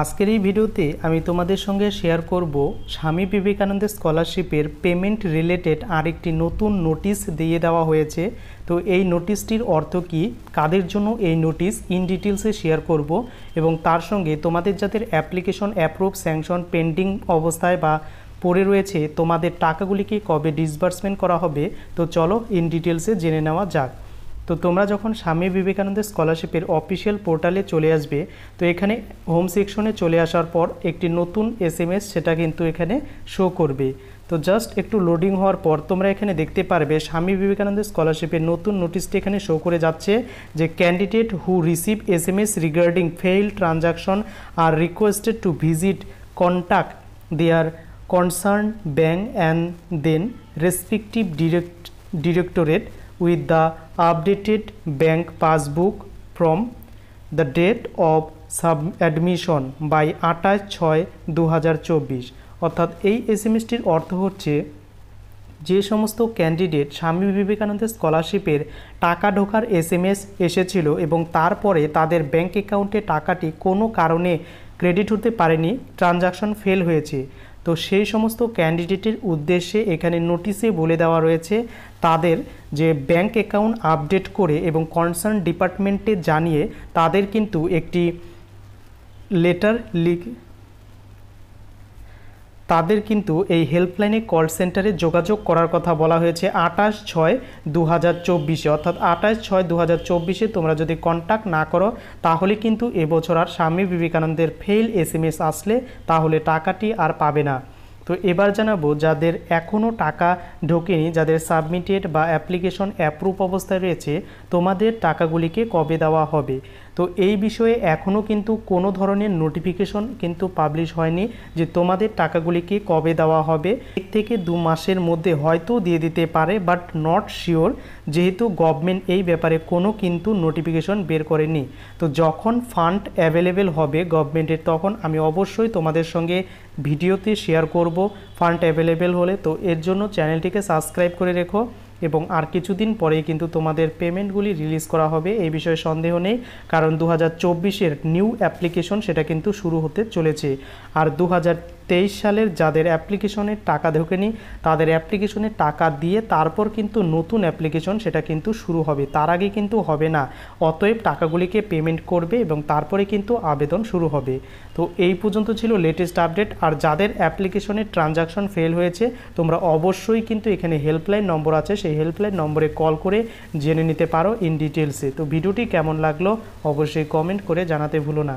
আজকের এই ভিডিওতে আমি তোমাদের সঙ্গে শেয়ার করব স্বামী বিবেকানন্দের স্কলারশিপের পেমেন্ট রিলেটেড আরেকটি নতুন নোটিশ দিয়ে দেওয়া হয়েছে তো এই নোটিশটির অর্থ কি কাদের জন্য এই নোটিশ ইন ডিটেলসে শেয়ার করব এবং তার সঙ্গে তোমাদের যাদের অ্যাপ্লিকেশন অ্যাপ্রুভ স্যাংশন পেন্ডিং অবস্থায় বা পড়ে রয়েছে তোমাদের টাকাগুলিকে কবে ডিসবার্সমেন্ট করা হবে তো চলো ইন ডিটেলসে জেনে নেওয়া যাক তো তোমরা যখন স্বামী বিবেকানন্দের স্কলারশিপের অফিসিয়াল পোর্টালে চলে আসবে তো এখানে হোম সেকশনে চলে আসার পর একটি নতুন এসএমএস সেটা কিন্তু এখানে শো করবে তো জাস্ট একটু লোডিং হওয়ার পর তোমরা এখানে দেখতে পারবে স্বামী বিবেকানন্দের স্কলারশিপের নতুন নোটিশটি এখানে শো করে যাচ্ছে যে candidate who receive S M S regarding fail transaction are requested to visit contact their concern bank and then respective direct directorate with the updated bank passbook from the date of sub admission by আঠাশ ছয় দু অর্থাৎ এই এসএমএসটির অর্থ হচ্ছে যে সমস্ত candidate স্বামী বিবেকানন্দের স্কলারশিপের টাকা ঢোকার এসএমএস এসেছিল এবং তারপরে তাদের ব্যাংক অ্যাকাউন্টে টাকাটি কোনো কারণে ক্রেডিট হতে পারেনি ট্রানজাকশন ফেল হয়েছে তো সেই সমস্ত ক্যান্ডিডেটের উদ্দেশ্যে এখানে নোটিশে বলে দেওয়া রয়েছে তাদের যে ব্যাংক অ্যাকাউন্ট আপডেট করে এবং কনসার্ন ডিপার্টমেন্টে জানিয়ে তাদের কিন্তু একটি লেটার লিখ তাদের কিন্তু এই হেল্পলাইনে কল সেন্টারে যোগাযোগ করার কথা বলা হয়েছে আঠাশ ছয় দু হাজার চব্বিশে অর্থাৎ আঠাশ ছয় দু হাজার চব্বিশে তোমরা যদি কন্ট্যাক্ট না করো তাহলে কিন্তু এবছর আর স্বামী বিবেকানন্দের ফেল এস এম এস আসলে তাহলে টাকাটি আর পাবে না তো এবার জানাবো যাদের এখনও টাকা ঢোকেনি যাদের সাবমিটেড বা অ্যাপ্লিকেশন অ্যাপ্রুভ অবস্থায় রয়েছে তোমাদের টাকাগুলিকে কবে দেওয়া হবে তো এই বিষয়ে এখনও কিন্তু কোনো ধরনের নোটিফিকেশন কিন্তু পাবলিশ হয়নি যে তোমাদের টাকাগুলিকে কবে দেওয়া হবে এক থেকে দু মাসের মধ্যে হয়তো দিয়ে দিতে পারে বাট নট শিওর যেহেতু গভর্নমেন্ট এই ব্যাপারে কোনো কিন্তু নোটিফিকেশন বের করেনি তো যখন ফান্ড অ্যাভেলেবেল হবে গভর্নমেন্টের তখন আমি অবশ্যই তোমাদের সঙ্গে ভিডিওতে শেয়ার করব ফান্ড অ্যাভেলেবেল হলে তো এর জন্য চ্যানেলটিকে সাবস্ক্রাইব করে রেখো এবং আর কিছুদিন পরেই কিন্তু তোমাদের পেমেন্টগুলি রিলিজ করা হবে এই বিষয়ে সন্দেহ নেই কারণ দু হাজার নিউ অ্যাপ্লিকেশন সেটা কিন্তু শুরু হতে চলেছে আর দু তেইশ সালের যাদের অ্যাপ্লিকেশনে টাকা ঢোকেনি তাদের অ্যাপ্লিকেশনে টাকা দিয়ে তারপর কিন্তু নতুন অ্যাপ্লিকেশন সেটা কিন্তু শুরু হবে তার আগে কিন্তু হবে না অতএব টাকাগুলিকে পেমেন্ট করবে এবং তারপরে কিন্তু আবেদন শুরু হবে তো এই পর্যন্ত ছিল লেটেস্ট আপডেট আর যাদের অ্যাপ্লিকেশনে ট্রানজাকশন ফেল হয়েছে তোমরা অবশ্যই কিন্তু এখানে হেল্পলাইন নম্বর আছে সেই হেল্পলাইন নম্বরে কল করে জেনে নিতে পারো ইন ডিটেলসে তো ভিডিওটি কেমন লাগলো অবশ্যই কমেন্ট করে জানাতে ভুলো না